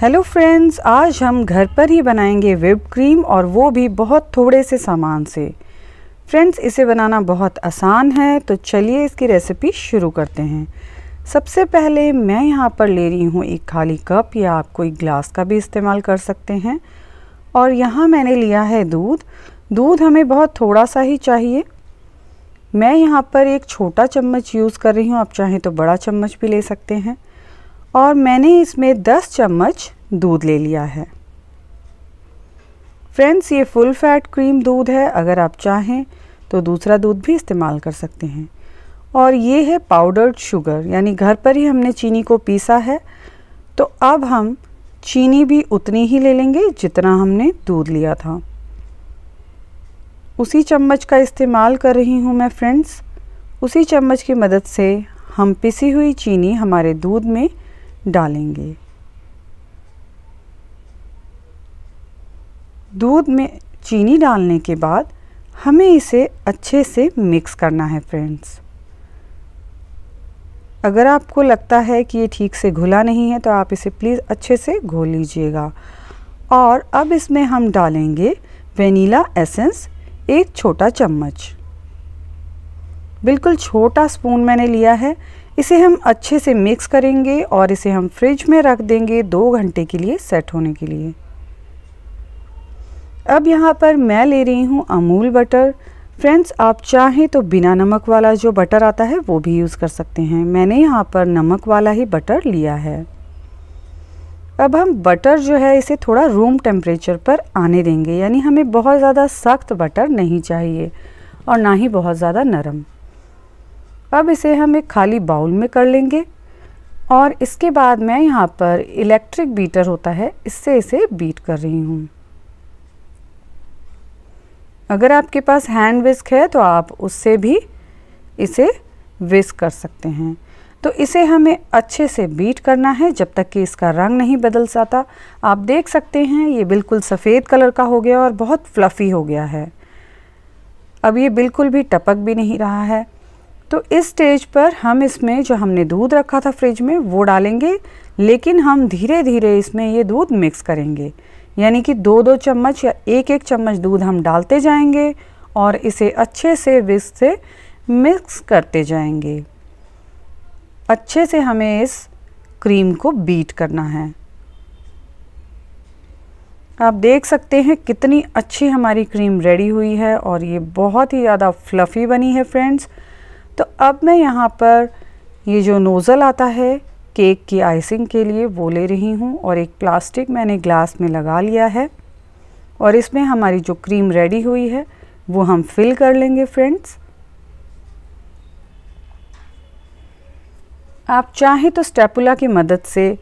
hello friends आज हम घर पर ही बनाएंगे विप क्रीम और वो भी बहुत थोड़े से सामान से फ्रेंड्स इसे बनाना बहुत आसान है तो चलिए इसकी रेसिपी शुरू करते हैं सबसे पहले मैं यहाँ पर ले रही हूँ एक खाली कप या आप कोई ग्लास का भी इस्तेमाल कर सकते हैं और यहाँ मैंने लिया है दूध दूध हमें बहुत थोड़ा सा ही चाहिए मैं यहाँ पर एक छोटा चम्मच यूज़ कर रही हूँ आप चाहें तो बड़ा चम्मच भी ले सकते हैं और मैंने इसमें 10 चम्मच दूध ले लिया है फ्रेंड्स ये फुल फैट क्रीम दूध है अगर आप चाहें तो दूसरा दूध भी इस्तेमाल कर सकते हैं और ये है पाउडर्ड शुगर यानी घर पर ही हमने चीनी को पीसा है तो अब हम चीनी भी उतनी ही ले लेंगे जितना हमने दूध लिया था उसी चम्मच का इस्तेमाल कर रही हूँ मैं फ्रेंड्स उसी चम्मच की मदद से हम पिसी हुई चीनी हमारे दूध में डालेंगे दूध में चीनी डालने के बाद हमें इसे अच्छे से मिक्स करना है फ्रेंड्स अगर आपको लगता है कि ये ठीक से घुला नहीं है तो आप इसे प्लीज़ अच्छे से घोल लीजिएगा और अब इसमें हम डालेंगे वेनीला एसेंस एक छोटा चम्मच बिल्कुल छोटा स्पून मैंने लिया है इसे हम अच्छे से मिक्स करेंगे और इसे हम फ्रिज में रख देंगे दो घंटे के लिए सेट होने के लिए अब यहाँ पर मैं ले रही हूँ अमूल बटर फ्रेंड्स आप चाहें तो बिना नमक वाला जो बटर आता है वो भी यूज़ कर सकते हैं मैंने यहाँ पर नमक वाला ही बटर लिया है अब हम बटर जो है इसे थोड़ा रूम टेम्परेचर पर आने देंगे यानी हमें बहुत ज़्यादा सख्त बटर नहीं चाहिए और ना ही बहुत ज़्यादा नरम अब इसे हम एक खाली बाउल में कर लेंगे और इसके बाद मैं यहाँ पर इलेक्ट्रिक बीटर होता है इससे इसे बीट कर रही हूँ अगर आपके पास हैंड विस्क है तो आप उससे भी इसे विस्क कर सकते हैं तो इसे हमें अच्छे से बीट करना है जब तक कि इसका रंग नहीं बदल जाता आप देख सकते हैं ये बिल्कुल सफ़ेद कलर का हो गया और बहुत फ्लफ़ी हो गया है अब ये बिल्कुल भी टपक भी नहीं रहा है तो इस स्टेज पर हम इसमें जो हमने दूध रखा था फ्रिज में वो डालेंगे लेकिन हम धीरे धीरे इसमें ये दूध मिक्स करेंगे यानी कि दो दो चम्मच या एक एक चम्मच दूध हम डालते जाएंगे और इसे अच्छे से विस्क से मिक्स करते जाएंगे अच्छे से हमें इस क्रीम को बीट करना है आप देख सकते हैं कितनी अच्छी हमारी क्रीम रेडी हुई है और ये बहुत ही ज़्यादा फ्लफ़ी बनी है फ्रेंड्स तो अब मैं यहाँ पर ये जो नोज़ल आता है केक की आइसिंग के लिए वो ले रही हूँ और एक प्लास्टिक मैंने ग्लास में लगा लिया है और इसमें हमारी जो क्रीम रेडी हुई है वो हम फिल कर लेंगे फ्रेंड्स आप चाहें तो स्टेपुला की मदद से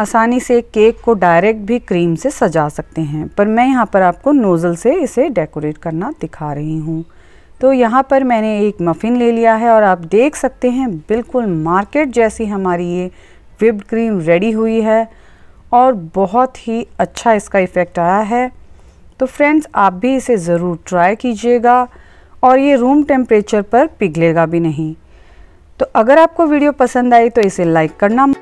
आसानी से केक को डायरेक्ट भी क्रीम से सजा सकते हैं पर मैं यहाँ पर आपको नोज़ल से इसे डेकोरेट करना दिखा रही हूँ तो यहाँ पर मैंने एक मफ़िन ले लिया है और आप देख सकते हैं बिल्कुल मार्केट जैसी हमारी ये विप्ड क्रीम रेडी हुई है और बहुत ही अच्छा इसका इफ़ेक्ट आया है तो फ्रेंड्स आप भी इसे ज़रूर ट्राई कीजिएगा और ये रूम टेम्परेचर पर पिघलेगा भी नहीं तो अगर आपको वीडियो पसंद आई तो इसे लाइक करना